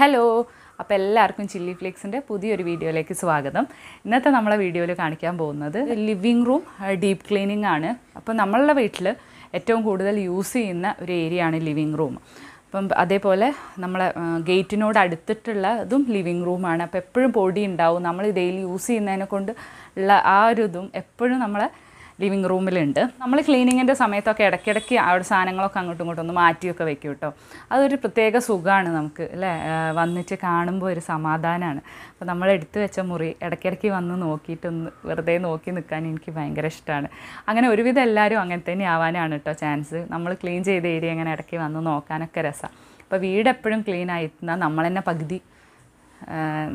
hello അപ്പോൾ എല്ലാവർക്കും chilli ഫ്ലേക്സിൻ്റെ പുതിയൊരു വീഡിയോയിലേക്ക് സ്വാഗതം ഇന്നത്തെ നമ്മളെ വീഡിയോയിൽ കാണിക്കാൻ പോകുന്നത് ലിവിങ് റൂം ഡീപ്പ് ക്ലീനിങ് ആണ് അപ്പോൾ നമ്മളുടെ വീട്ടിൽ ഏറ്റവും കൂടുതൽ യൂസ് ചെയ്യുന്ന ഒരു ഏരിയ ആണ് ലിവിങ് റൂം അപ്പം അതേപോലെ നമ്മളെ ഗേറ്റിനോട് അടുത്തിട്ടുള്ളതും ലിവിങ് റൂമാണ് അപ്പോൾ എപ്പോഴും പൊടി ഉണ്ടാവും നമ്മൾ ഡെയിലി യൂസ് ചെയ്യുന്നതിനെ കൊണ്ട് ഉള്ള ആ ഒരു ഇതും എപ്പോഴും നമ്മളെ ലിവിങ് റൂമിലുണ്ട് നമ്മൾ ക്ലീനിങ്ങിൻ്റെ സമയത്തൊക്കെ ഇടയ്ക്കിടയ്ക്ക് അവിടെ സാധനങ്ങളൊക്കെ അങ്ങോട്ടും ഇങ്ങോട്ടും ഒന്ന് മാറ്റിയൊക്കെ വെക്കും കേട്ടോ അതൊരു പ്രത്യേക സുഖമാണ് നമുക്ക് അല്ലേ വന്നിട്ട് കാണുമ്പോൾ ഒരു സമാധാനമാണ് അപ്പോൾ നമ്മൾ എടുത്തു വെച്ച മുറി ഇടയ്ക്കിടയ്ക്ക് വന്ന് നോക്കിയിട്ടൊന്ന് വെറുതെ നോക്കി നിൽക്കാൻ എനിക്ക് ഭയങ്കര ഇഷ്ടമാണ് അങ്ങനെ ഒരുവിധം എല്ലാവരും അങ്ങനെ തന്നെ ആവാനാണ് കേട്ടോ ചാൻസ് നമ്മൾ ക്ലീൻ ചെയ്ത ഏരിയ അങ്ങനെ ഇടയ്ക്ക് വന്ന് നോക്കാനൊക്കെ രസമാണ് അപ്പോൾ വീട് എപ്പോഴും ക്ലീൻ ആയിരുന്നാൽ നമ്മൾ തന്നെ പകുതി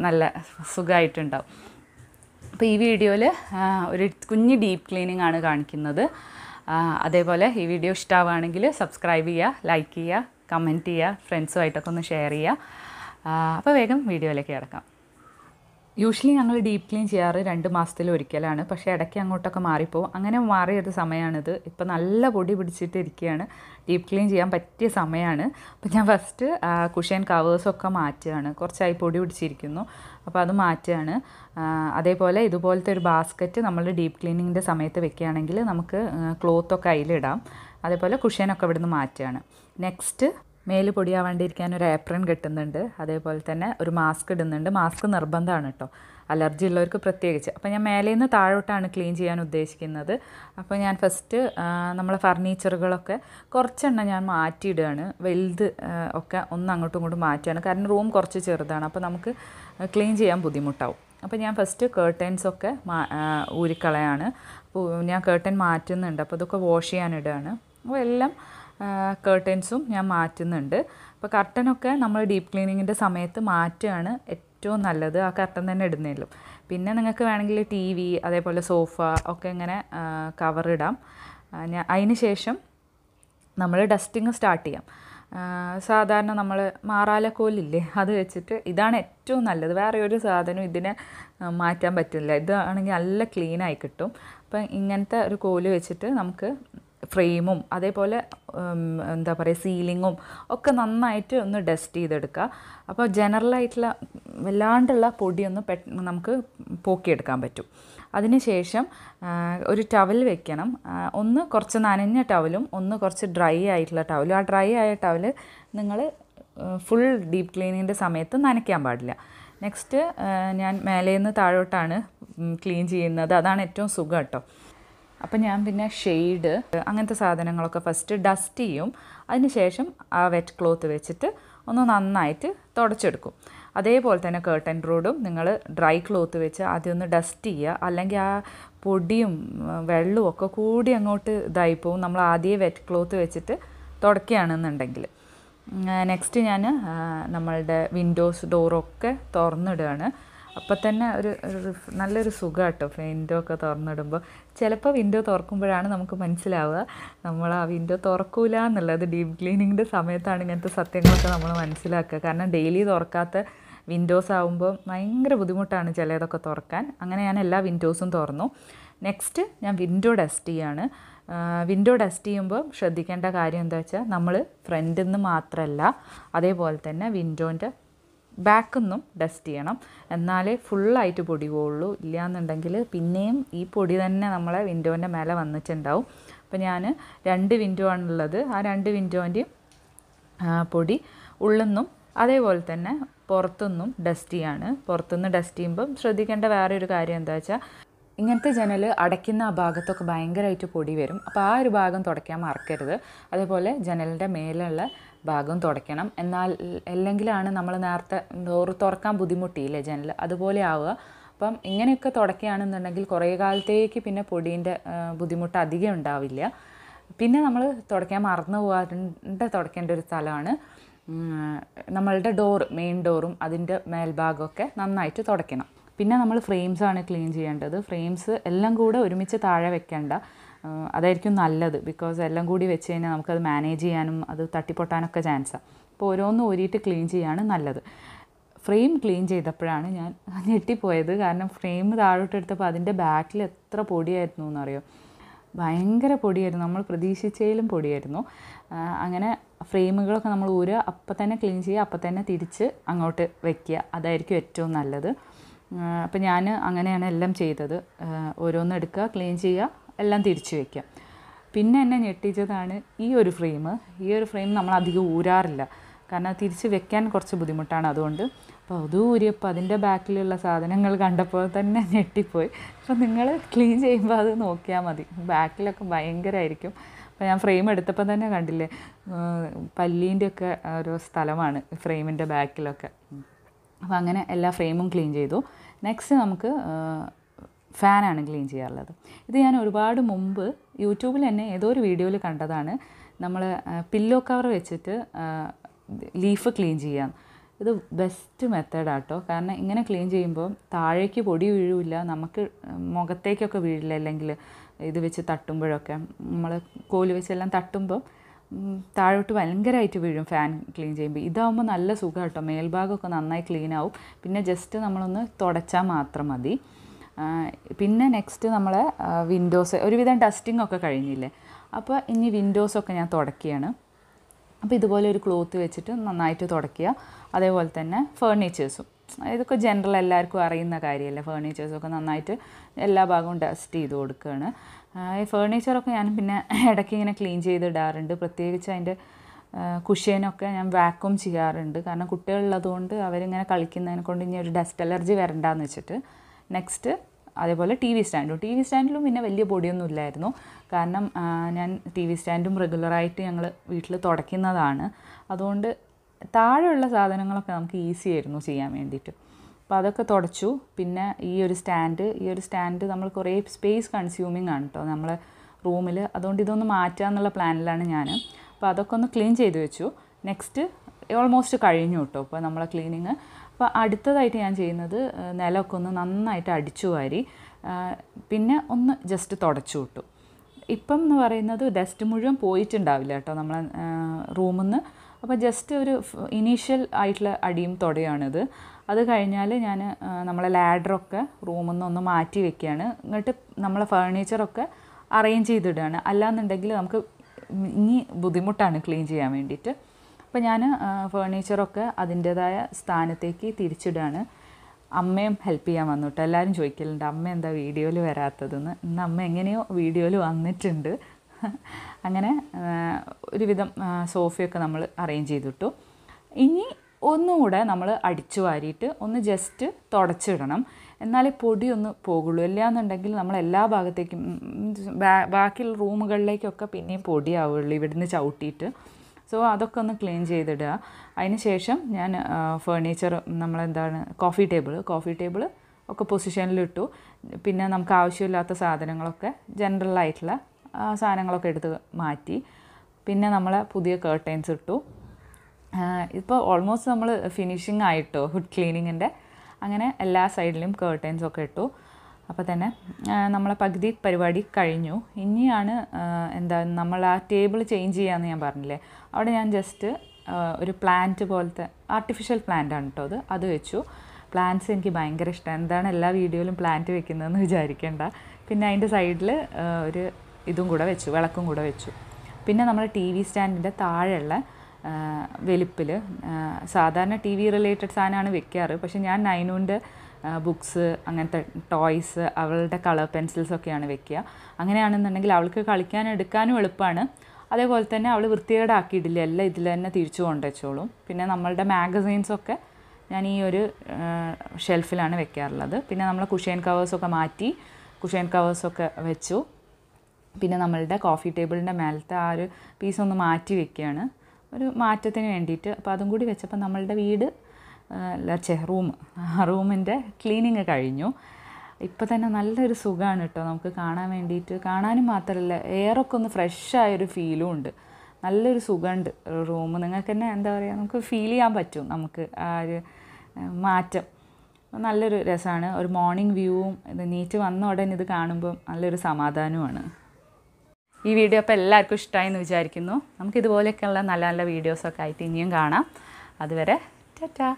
നല്ല സുഖമായിട്ടുണ്ടാവും അപ്പോൾ ഈ വീഡിയോയിൽ ഒരു കുഞ്ഞ് ഡീപ്പ് ക്ലീനിങ് ആണ് കാണിക്കുന്നത് അതേപോലെ ഈ വീഡിയോ ഇഷ്ടമാവുകയാണെങ്കിൽ സബ്സ്ക്രൈബ് ചെയ്യുക ലൈക്ക് ചെയ്യുക കമൻറ്റ് ചെയ്യുക ഫ്രണ്ട്സുമായിട്ടൊക്കെ ഒന്ന് ഷെയർ ചെയ്യുക അപ്പോൾ വേഗം വീഡിയോയിലേക്ക് കിടക്കാം യൂഷ്വലി ഞങ്ങൾ ഡീപ് ക്ലീൻ ചെയ്യാറ് രണ്ട് മാസത്തിൽ ഒരിക്കലാണ് പക്ഷേ ഇടയ്ക്ക് അങ്ങോട്ടൊക്കെ മാറിപ്പോവും അങ്ങനെ മാറിയത് സമയമാണിത് ഇപ്പം നല്ല പൊടി പിടിച്ചിട്ടിരിക്കുകയാണ് ഡീപ് ക്ലീൻ ചെയ്യാൻ പറ്റിയ സമയമാണ് അപ്പം ഞാൻ ഫസ്റ്റ് കുഷൻ കവേഴ്സൊക്കെ മാറ്റുകയാണ് കുറച്ചായി പൊടി പിടിച്ചിരിക്കുന്നു അപ്പോൾ അത് മാറ്റുകയാണ് അതേപോലെ ഇതുപോലത്തെ ഒരു ബാസ്ക്കറ്റ് നമ്മൾ ഡീപ് ക്ലീനിങ്ങിൻ്റെ സമയത്ത് വെക്കുകയാണെങ്കിൽ നമുക്ക് ക്ലോത്തൊക്കെ അതിലിടാം അതേപോലെ കുഷനൊക്കെ ഇവിടുന്ന് മാറ്റുകയാണ് നെക്സ്റ്റ് മേല് പൊടിയാവാണ്ടിരിക്കാൻ ഒരു ഏപ്രൺ കിട്ടുന്നുണ്ട് അതേപോലെ തന്നെ ഒരു മാസ്ക് ഇടുന്നുണ്ട് മാസ്ക് നിർബന്ധമാണ് കേട്ടോ അലർജി ഉള്ളവർക്ക് പ്രത്യേകിച്ച് അപ്പോൾ ഞാൻ മേലെ നിന്ന് താഴോട്ടാണ് ക്ലീൻ ചെയ്യാൻ ഉദ്ദേശിക്കുന്നത് അപ്പോൾ ഞാൻ ഫസ്റ്റ് നമ്മളെ ഫർണിച്ചറുകളൊക്കെ കുറച്ചെണ്ണം ഞാൻ മാറ്റിയിടുകയാണ് വലുത് ഒക്കെ ഒന്ന് അങ്ങോട്ടും ഇങ്ങോട്ടും മാറ്റുകയാണ് കാരണം റൂം കുറച്ച് ചെറുതാണ് അപ്പോൾ നമുക്ക് ക്ലീൻ ചെയ്യാൻ ബുദ്ധിമുട്ടാവും അപ്പോൾ ഞാൻ ഫസ്റ്റ് കേർട്ടൻസൊക്കെ മാ ഊരിക്കളയാണ് അപ്പോൾ ഞാൻ കേർട്ടൻ മാറ്റുന്നുണ്ട് അപ്പോൾ അതൊക്കെ വാഷ് ചെയ്യാനിടുകയാണ് അപ്പോൾ എല്ലാം കേർട്ടൻസും ഞാൻ മാറ്റുന്നുണ്ട് അപ്പോൾ കർട്ടനൊക്കെ നമ്മൾ ഡീപ്പ് ക്ലീനിങ്ങിൻ്റെ സമയത്ത് മാറ്റുകയാണ് ഏറ്റവും നല്ലത് ആ കർട്ടൻ തന്നെ ഇടുന്നേലും പിന്നെ നിങ്ങൾക്ക് വേണമെങ്കിൽ ടി വി അതേപോലെ സോഫ ഒക്കെ ഇങ്ങനെ കവറിടാം ഞാൻ അതിന് ശേഷം നമ്മൾ ഡസ്റ്റിങ് സ്റ്റാർട്ട് ചെയ്യാം സാധാരണ നമ്മൾ മാറാലക്കോലില്ലേ അത് വെച്ചിട്ട് ഇതാണ് ഏറ്റവും നല്ലത് വേറെ ഒരു സാധനം ഇതിനെ മാറ്റാൻ പറ്റില്ല ഇതാണെങ്കിൽ നല്ല ക്ലീനായി കിട്ടും അപ്പം ഇങ്ങനത്തെ ഒരു കോല് വെച്ചിട്ട് നമുക്ക് ഫ്രെയിമും അതേപോലെ എന്താ പറയുക സീലിങ്ങും ഒക്കെ നന്നായിട്ട് ഒന്ന് ഡസ്റ്റ് ചെയ്തെടുക്കുക അപ്പോൾ ജനറലായിട്ടുള്ള വല്ലാണ്ടുള്ള പൊടിയൊന്ന് പെ നമുക്ക് പോക്കിയെടുക്കാൻ പറ്റും അതിനുശേഷം ഒരു ടവൽ വെക്കണം ഒന്ന് കുറച്ച് നനഞ്ഞ ടവലും ഒന്ന് കുറച്ച് ഡ്രൈ ആയിട്ടുള്ള ടവലും ആ ഡ്രൈ ആയ ടവൽ നിങ്ങൾ ഫുൾ ഡീപ് ക്ലീനിങ്ങിൻ്റെ സമയത്ത് നനയ്ക്കാൻ പാടില്ല നെക്സ്റ്റ് ഞാൻ മേലേന്ന് താഴോട്ടാണ് ക്ലീൻ ചെയ്യുന്നത് അതാണ് ഏറ്റവും സുഖം കേട്ടോ അപ്പം ഞാൻ പിന്നെ ഷെയ്ഡ് അങ്ങനത്തെ സാധനങ്ങളൊക്കെ ഫസ്റ്റ് ഡസ്റ്റ് ചെയ്യും അതിനുശേഷം ആ വെറ്റ് ക്ലോത്ത് വെച്ചിട്ട് ഒന്ന് നന്നായിട്ട് തുടച്ചെടുക്കും അതേപോലെ തന്നെ കേർട്ടൻ റോഡും നിങ്ങൾ ഡ്രൈ ക്ലോത്ത് വെച്ച് ആദ്യം ഒന്ന് ഡസ്റ്റ് ചെയ്യുക അല്ലെങ്കിൽ ആ പൊടിയും വെള്ളവും ഒക്കെ കൂടി അങ്ങോട്ട് ഇതായി പോവും നമ്മൾ ആദ്യം വെറ്റ് ക്ലോത്ത് വെച്ചിട്ട് തുടക്കുകയാണെന്നുണ്ടെങ്കിൽ നെക്സ്റ്റ് ഞാൻ നമ്മളുടെ വിൻഡോസ് ഡോറൊക്കെ തുറന്നിടുകയാണ് അപ്പം തന്നെ ഒരു നല്ലൊരു സുഖം കേട്ടോ വിൻഡോ ഒക്കെ തുറന്നിടുമ്പോൾ ചിലപ്പോൾ വിൻഡോ തുറക്കുമ്പോഴാണ് നമുക്ക് മനസ്സിലാവുക നമ്മൾ ആ വിൻഡോ തുറക്കൂല എന്നുള്ളത് ഡീപ് ക്ലീനിങ്ങിൻ്റെ സമയത്താണ് ഇങ്ങനത്തെ സത്യങ്ങളൊക്കെ നമ്മൾ മനസ്സിലാക്കുക കാരണം ഡെയിലി തുറക്കാത്ത വിൻഡോസ് ആകുമ്പോൾ ഭയങ്കര ബുദ്ധിമുട്ടാണ് ചിലതൊക്കെ തുറക്കാൻ അങ്ങനെ ഞാൻ എല്ലാ വിൻഡോസും തുറന്നു നെക്സ്റ്റ് ഞാൻ വിൻഡോ ഡസ്റ്റ് ചെയ്യാണ് വിൻഡോ ഡസ്റ്റ് ചെയ്യുമ്പോൾ ശ്രദ്ധിക്കേണ്ട കാര്യം എന്താ വെച്ചാൽ നമ്മൾ ഫ്രണ്ടിൽ നിന്ന് മാത്രമല്ല അതേപോലെ തന്നെ വിൻഡോൻ്റെ ബാക്കൊന്നും ഡസ്റ്റ് ചെയ്യണം എന്നാലേ ഫുള്ളായിട്ട് പൊടി പോവുള്ളൂ ഇല്ലയെന്നുണ്ടെങ്കിൽ പിന്നെയും ഈ പൊടി തന്നെ നമ്മളെ വിൻഡോൻ്റെ മേലെ വന്നിട്ടുണ്ടാവും അപ്പോൾ ഞാൻ രണ്ട് വിൻഡോ ആണുള്ളത് ആ രണ്ട് വിൻഡോൻ്റെയും പൊടി ഉള്ളെന്നും അതേപോലെ തന്നെ പുറത്തുനിന്നും ഡസ്റ്റ് ചെയ്യാണ് പുറത്തുനിന്ന് ഡസ്റ്റ് ചെയ്യുമ്പം ശ്രദ്ധിക്കേണ്ട വേറെ ഒരു കാര്യം എന്താ വെച്ചാൽ ഇങ്ങനത്തെ ജനൽ അടയ്ക്കുന്ന ആ ഭാഗത്തൊക്കെ ഭയങ്കരമായിട്ട് പൊടി വരും അപ്പോൾ ആ ഒരു ഭാഗം തുടയ്ക്കാൻ മറക്കരുത് അതേപോലെ ജനലിൻ്റെ മേലുള്ള ഭാഗം തുടയ്ക്കണം എന്നാൽ അല്ലെങ്കിലാണ് നമ്മൾ നേരത്തെ ഡോറ് തുറക്കാൻ ബുദ്ധിമുട്ടിയില്ലേ ജനൽ അതുപോലെ ആവുക അപ്പം ഇങ്ങനെയൊക്കെ തുടയ്ക്കുകയാണെന്നുണ്ടെങ്കിൽ കുറേ കാലത്തേക്ക് പിന്നെ പൊടീൻ്റെ ബുദ്ധിമുട്ട് അധികം ഉണ്ടാവില്ല പിന്നെ നമ്മൾ തുടയ്ക്കാൻ മറന്നു പോകാറുണ്ട് തുടയ്ക്കേണ്ട ഒരു സ്ഥലമാണ് നമ്മളുടെ ഡോറ് മെയിൻ ഡോറും അതിൻ്റെ മേൽഭാഗമൊക്കെ നന്നായിട്ട് തുടയ്ക്കണം പിന്നെ നമ്മൾ ഫ്രെയിംസ് ആണ് ക്ലീൻ ചെയ്യേണ്ടത് ഫ്രെയിംസ് എല്ലാം കൂടെ ഒരുമിച്ച് താഴെ വെക്കേണ്ട അതായിരിക്കും നല്ലത് ബിക്കോസ് എല്ലാം കൂടി വെച്ച് കഴിഞ്ഞാൽ നമുക്കത് മാനേജ് ചെയ്യാനും അത് തട്ടിപ്പൊട്ടാനൊക്കെ ചാൻസാണ് അപ്പോൾ ഓരോന്നും ഓരിയിട്ട് ക്ലീൻ ചെയ്യാണ് നല്ലത് ഫ്രെയിം ക്ലീൻ ചെയ്തപ്പോഴാണ് ഞാൻ ഞെട്ടിപ്പോയത് കാരണം ഫ്രെയിം താഴോട്ടെടുത്തപ്പോൾ അതിൻ്റെ ബാക്കിൽ എത്ര പൊടിയായിരുന്നു എന്നറിയോ ഭയങ്കര പൊടിയായിരുന്നു നമ്മൾ പ്രതീക്ഷിച്ചതിലും പൊടിയായിരുന്നു അങ്ങനെ ഫ്രെയിമുകളൊക്കെ നമ്മൾ ഊരുക അപ്പം തന്നെ ക്ലീൻ ചെയ്യുക അപ്പം തന്നെ തിരിച്ച് അങ്ങോട്ട് വയ്ക്കുക അതായിരിക്കും ഏറ്റവും നല്ലത് അപ്പോൾ ഞാൻ അങ്ങനെയാണ് എല്ലാം ചെയ്തത് ഓരോന്ന് എടുക്കുക ക്ലീൻ ചെയ്യുക എല്ലാം തിരിച്ചു വയ്ക്കുക പിന്നെ എന്നെ ഞെട്ടിച്ചതാണ് ഈ ഒരു ഫ്രെയിം ഈ ഒരു ഫ്രെയിം നമ്മൾ അധികം ഊരാറില്ല കാരണം തിരിച്ച് വെക്കാൻ കുറച്ച് ബുദ്ധിമുട്ടാണ് അതുകൊണ്ട് അപ്പോൾ അത് ഊരിയപ്പോൾ അതിൻ്റെ ബാക്കിലുള്ള സാധനങ്ങൾ കണ്ടപ്പോൾ തന്നെ ഞെട്ടിപ്പോയി അപ്പോൾ നിങ്ങൾ ക്ലീൻ ചെയ്യുമ്പോൾ അത് നോക്കിയാൽ മതി ബാക്കിലൊക്കെ ഭയങ്കരമായിരിക്കും അപ്പോൾ ഞാൻ ഫ്രെയിം എടുത്തപ്പോൾ തന്നെ കണ്ടില്ലേ പല്ലീൻ്റെയൊക്കെ ഒക്കെ ഒരു സ്ഥലമാണ് ഫ്രെയിമിൻ്റെ ബാക്കിലൊക്കെ അപ്പോൾ അങ്ങനെ എല്ലാ ഫ്രെയിമും ക്ലീൻ ചെയ്തു നെക്സ്റ്റ് നമുക്ക് ഫാനാണ് ക്ലീൻ ചെയ്യാറുള്ളത് ഇത് ഞാൻ ഒരുപാട് മുമ്പ് യൂട്യൂബിൽ തന്നെ ഏതോ ഒരു വീഡിയോയിൽ കണ്ടതാണ് നമ്മൾ പില്ലോ കവർ വെച്ചിട്ട് ലീഫ് ക്ലീൻ ചെയ്യാം ഇത് ബെസ്റ്റ് മെത്തേഡാട്ടോ കാരണം ഇങ്ങനെ ക്ലീൻ ചെയ്യുമ്പോൾ താഴേക്ക് പൊടി വീഴില്ല നമുക്ക് മുഖത്തേക്കൊക്കെ വീഴില്ല അല്ലെങ്കിൽ ഇത് വെച്ച് തട്ടുമ്പോഴൊക്കെ നമ്മൾ കോല് വെച്ചെല്ലാം തട്ടുമ്പോൾ താഴോട്ട് ഭയങ്കരമായിട്ട് വീഴും ഫാൻ ക്ലീൻ ചെയ്യുമ്പോൾ ഇതാവുമ്പോൾ നല്ല സുഖം കേട്ടോ മേൽഭാഗമൊക്കെ നന്നായി ക്ലീൻ ആവും പിന്നെ ജസ്റ്റ് നമ്മളൊന്ന് തുടച്ചാൽ മാത്രം മതി പിന്നെ നെക്സ്റ്റ് നമ്മളെ വിൻഡോസ് ഒരുവിധം ഡസ്റ്റിംഗ് ഒക്കെ കഴിഞ്ഞില്ലേ അപ്പോൾ ഇനി വിൻഡോസൊക്കെ ഞാൻ തുടക്കുകയാണ് അപ്പോൾ ഇതുപോലെ ഒരു ക്ലോത്ത് വെച്ചിട്ട് നന്നായിട്ട് തുടക്കുക അതേപോലെ തന്നെ ഫേർണിച്ചേഴ്സും ഇതൊക്കെ ജനറൽ എല്ലാവർക്കും അറിയുന്ന കാര്യമല്ലേ ഫേർണിച്ചേഴ്സൊക്കെ നന്നായിട്ട് എല്ലാ ഭാഗവും ഡസ്റ്റ് ചെയ്ത് കൊടുക്കുകയാണ് ഈ ഫേർണിച്ചറൊക്കെ ഞാൻ പിന്നെ ഇടയ്ക്ക് ഇങ്ങനെ ക്ലീൻ ചെയ്തിടാറുണ്ട് പ്രത്യേകിച്ച് അതിൻ്റെ കുഷ്യനൊക്കെ ഞാൻ വാക്വം ചെയ്യാറുണ്ട് കാരണം കുട്ടികളുള്ളതുകൊണ്ട് അവരിങ്ങനെ കളിക്കുന്നതിനെ കൊണ്ട് ഇനി ഒരു ഡസ്റ്റ് അലർജി വരണ്ടെന്ന് വെച്ചിട്ട് നെക്സ്റ്റ് അതേപോലെ ടി വി സ്റ്റാൻഡും ടി വി സ്റ്റാൻഡിലും പിന്നെ വലിയ പൊടിയൊന്നും ഇല്ലായിരുന്നു കാരണം ഞാൻ ടി വി സ്റ്റാൻഡും റെഗുലറായിട്ട് ഞങ്ങൾ വീട്ടിൽ തുടയ്ക്കുന്നതാണ് അതുകൊണ്ട് താഴെയുള്ള സാധനങ്ങളൊക്കെ നമുക്ക് ഈസി ആയിരുന്നു ചെയ്യാൻ വേണ്ടിയിട്ട് അപ്പോൾ അതൊക്കെ തുടച്ചു പിന്നെ ഈ ഒരു സ്റ്റാൻഡ് ഈ ഒരു സ്റ്റാൻഡ് നമ്മൾ കുറേ സ്പേസ് കൺസ്യൂമിങ് ആണ് കേട്ടോ നമ്മൾ റൂമിൽ അതുകൊണ്ട് ഇതൊന്ന് മാറ്റുക എന്നുള്ള പ്ലാനിലാണ് ഞാൻ അപ്പോൾ അതൊക്കെ ഒന്ന് ക്ലീൻ ചെയ്ത് വെച്ചു നെക്സ്റ്റ് ഓൾമോസ്റ്റ് കഴിഞ്ഞു കേട്ടോ ഇപ്പോൾ നമ്മളെ ക്ലീനിങ് അപ്പോൾ അടുത്തതായിട്ട് ഞാൻ ചെയ്യുന്നത് നിലമൊക്കെ ഒന്ന് നന്നായിട്ട് അടിച്ചു വാരി പിന്നെ ഒന്ന് ജസ്റ്റ് തുടച്ചു വിട്ടു ഇപ്പം എന്ന് പറയുന്നത് ഡസ്റ്റ് മുഴുവൻ പോയിട്ടുണ്ടാവില്ല കേട്ടോ നമ്മളെ റൂമിൽ നിന്ന് അപ്പോൾ ജസ്റ്റ് ഒരു ഇനീഷ്യൽ ആയിട്ടുള്ള അടിയും തുടയാണിത് അത് കഴിഞ്ഞാൽ ഞാൻ നമ്മളെ ലാഡറൊക്കെ റൂമിൽ നിന്നൊന്ന് മാറ്റി വെക്കുകയാണ് എന്നിട്ട് നമ്മളെ ഫേർണിച്ചറൊക്കെ അറേഞ്ച് ചെയ്തിടുകയാണ് അല്ലാന്നുണ്ടെങ്കിൽ നമുക്ക് ഇനി ബുദ്ധിമുട്ടാണ് ക്ലീൻ ചെയ്യാൻ വേണ്ടിയിട്ട് അപ്പോൾ ഞാൻ ഫേർണിച്ചറൊക്കെ അതിൻ്റേതായ സ്ഥാനത്തേക്ക് തിരിച്ചിടുകയാണ് അമ്മയും ഹെൽപ്പ് ചെയ്യാൻ വന്നു എല്ലാവരും ചോദിക്കലുണ്ട് അമ്മ എന്താ വീഡിയോയിൽ വരാത്തതെന്ന് ഇന്ന് അമ്മ എങ്ങനെയോ വീഡിയോയിൽ വന്നിട്ടുണ്ട് അങ്ങനെ ഒരുവിധം സോഫയൊക്കെ നമ്മൾ അറേഞ്ച് ചെയ്തിട്ടു ഇനി കൂടെ നമ്മൾ അടിച്ചു വാരിയിട്ട് ഒന്ന് ജസ്റ്റ് തുടച്ചിടണം എന്നാലേ പൊടിയൊന്ന് പോകുള്ളൂ ഇല്ലയെന്നുണ്ടെങ്കിൽ നമ്മൾ എല്ലാ ഭാഗത്തേക്കും ബാക്കിയുള്ള റൂമുകളിലേക്കൊക്കെ പിന്നെയും പൊടിയാവുള്ളൂ ഇവിടുന്ന് ചവിട്ടിയിട്ട് സോ അതൊക്കെ ഒന്ന് ക്ലീൻ ചെയ്തിടുക അതിന് ശേഷം ഞാൻ ഫേർണിച്ചർ നമ്മളെന്താണ് കോഫി ടേബിൾ കോഫി ടേബിൾ ഒക്കെ പൊസിഷനിലിട്ടു പിന്നെ നമുക്ക് ആവശ്യമില്ലാത്ത സാധനങ്ങളൊക്കെ ജനറലായിട്ടുള്ള സാധനങ്ങളൊക്കെ എടുത്ത് മാറ്റി പിന്നെ നമ്മളെ പുതിയ കേർട്ടൈൻസ് ഇട്ടു ഇപ്പോൾ ഓൾമോസ്റ്റ് നമ്മൾ ഫിനിഷിങ് ആയിട്ടോ ഹുഡ് ക്ലീനിങ്ങിൻ്റെ അങ്ങനെ എല്ലാ സൈഡിലും കേർട്ടൻസൊക്കെ ഇട്ടു അപ്പോൾ തന്നെ നമ്മളെ പകുതി പരിപാടി കഴിഞ്ഞു ഇനിയാണ് എന്താ നമ്മൾ ആ ടേബിൾ ചേഞ്ച് ചെയ്യാമെന്ന് ഞാൻ പറഞ്ഞില്ലേ അവിടെ ഞാൻ ജസ്റ്റ് ഒരു പ്ലാന്റ് പോലത്തെ ആർട്ടിഫിഷ്യൽ പ്ലാന്റ് ആണ് കേട്ടോ അത് അത് വെച്ചു പ്ലാന്റ്സ് എനിക്ക് ഭയങ്കര ഇഷ്ടമാണ് എന്താണ് എല്ലാ വീഡിയോയിലും പ്ലാന്റ് വെക്കുന്നതെന്ന് വിചാരിക്കേണ്ട പിന്നെ അതിൻ്റെ സൈഡിൽ ഒരു ഇതും കൂടെ വെച്ചു വിളക്കും കൂടെ വെച്ചു പിന്നെ നമ്മുടെ ടി വി സ്റ്റാൻഡിൻ്റെ താഴെയുള്ള വലിപ്പിൽ സാധാരണ ടി വി റിലേറ്റഡ് സാധനമാണ് വെക്കാറ് പക്ഷേ ഞാൻ നൈനൂൻ്റെ ബുക്സ് അങ്ങനത്തെ ടോയ്സ് അവളുടെ കളർ പെൻസിൽസ് ഒക്കെയാണ് വെക്കുക അങ്ങനെയാണെന്നുണ്ടെങ്കിൽ അവൾക്ക് കളിക്കാനും എടുക്കാനും എളുപ്പമാണ് അതേപോലെ തന്നെ അവൾ വൃത്തികേടാക്കിയിട്ടില്ല എല്ലാം ഇതിൽ തന്നെ തിരിച്ചു കൊണ്ടുവച്ചോളും പിന്നെ നമ്മളുടെ മാഗസീൻസൊക്കെ ഞാൻ ഈ ഒരു ഷെൽഫിലാണ് വെക്കാറുള്ളത് പിന്നെ നമ്മൾ കുഷ്യൻ കവേഴ്സൊക്കെ മാറ്റി കുഷ്യൻ കവേഴ്സൊക്കെ വെച്ചു പിന്നെ നമ്മളുടെ കോഫി ടേബിളിൻ്റെ മേലത്തെ ആ ഒരു പീസ് ഒന്ന് മാറ്റി വെക്കുകയാണ് ഒരു മാറ്റത്തിന് വേണ്ടിയിട്ട് അപ്പോൾ അതും കൂടി വെച്ചപ്പോൾ നമ്മളുടെ വീട് ലച്ചേ റൂം റൂമിൻ്റെ ക്ലീനിങ് കഴിഞ്ഞു ഇപ്പോൾ തന്നെ നല്ലൊരു സുഖമാണ് കേട്ടോ നമുക്ക് കാണാൻ വേണ്ടിയിട്ട് കാണാനും മാത്രമല്ല എയറൊക്കെ ഒന്ന് ഫ്രഷായൊരു ഫീലും ഉണ്ട് നല്ലൊരു സുഖമുണ്ട് റൂം നിങ്ങൾക്ക് തന്നെ എന്താ പറയുക നമുക്ക് ഫീൽ ചെയ്യാൻ പറ്റും നമുക്ക് ആ ഒരു മാറ്റം നല്ലൊരു രസമാണ് ഒരു മോർണിംഗ് വ്യൂവും ഇത് നീറ്റ് വന്ന ഉടനെ ഇത് കാണുമ്പം നല്ലൊരു സമാധാനമാണ് ഈ വീഡിയോ അപ്പോൾ എല്ലാവർക്കും ഇഷ്ടമായെന്ന് വിചാരിക്കുന്നു നമുക്ക് ഇതുപോലെയൊക്കെയുള്ള നല്ല നല്ല വീഡിയോസൊക്കെ ആയിട്ട് ഇനിയും കാണാം അതുവരെ ടാറ്റാ